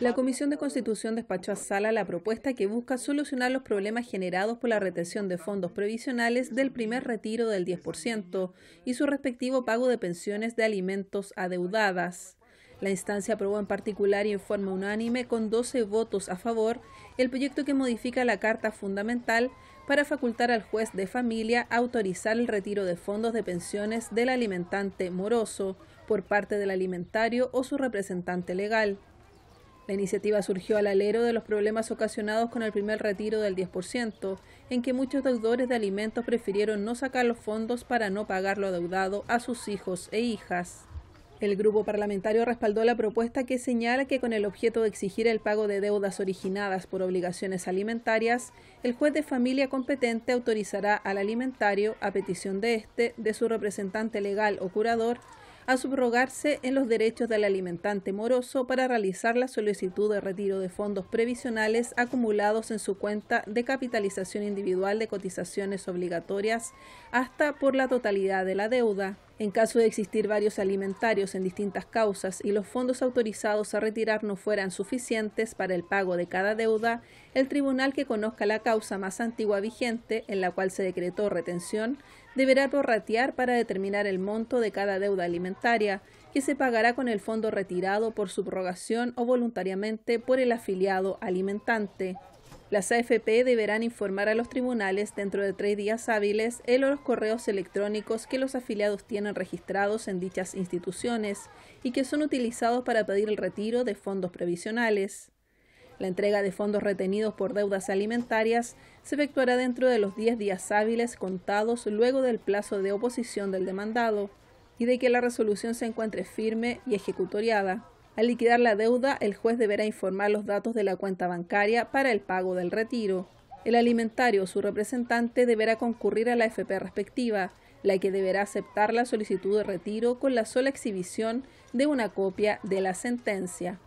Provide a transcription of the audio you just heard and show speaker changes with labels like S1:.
S1: La Comisión de Constitución despachó a Sala la propuesta que busca solucionar los problemas generados por la retención de fondos previsionales del primer retiro del 10% y su respectivo pago de pensiones de alimentos adeudadas. La instancia aprobó en particular y en forma unánime, con 12 votos a favor, el proyecto que modifica la Carta Fundamental para facultar al juez de familia autorizar el retiro de fondos de pensiones del alimentante moroso por parte del alimentario o su representante legal. La iniciativa surgió al alero de los problemas ocasionados con el primer retiro del 10%, en que muchos deudores de alimentos prefirieron no sacar los fondos para no pagar lo adeudado a sus hijos e hijas. El grupo parlamentario respaldó la propuesta que señala que con el objeto de exigir el pago de deudas originadas por obligaciones alimentarias, el juez de familia competente autorizará al alimentario, a petición de éste, de su representante legal o curador, a subrogarse en los derechos del alimentante moroso para realizar la solicitud de retiro de fondos previsionales acumulados en su cuenta de capitalización individual de cotizaciones obligatorias hasta por la totalidad de la deuda. En caso de existir varios alimentarios en distintas causas y los fondos autorizados a retirar no fueran suficientes para el pago de cada deuda, el tribunal que conozca la causa más antigua vigente, en la cual se decretó retención, deberá prorratear para determinar el monto de cada deuda alimentaria, que se pagará con el fondo retirado por subrogación o voluntariamente por el afiliado alimentante. Las AFP deberán informar a los tribunales dentro de tres días hábiles el o los correos electrónicos que los afiliados tienen registrados en dichas instituciones y que son utilizados para pedir el retiro de fondos previsionales. La entrega de fondos retenidos por deudas alimentarias se efectuará dentro de los 10 días hábiles contados luego del plazo de oposición del demandado y de que la resolución se encuentre firme y ejecutoriada. Al liquidar la deuda, el juez deberá informar los datos de la cuenta bancaria para el pago del retiro. El alimentario o su representante deberá concurrir a la FP respectiva, la que deberá aceptar la solicitud de retiro con la sola exhibición de una copia de la sentencia.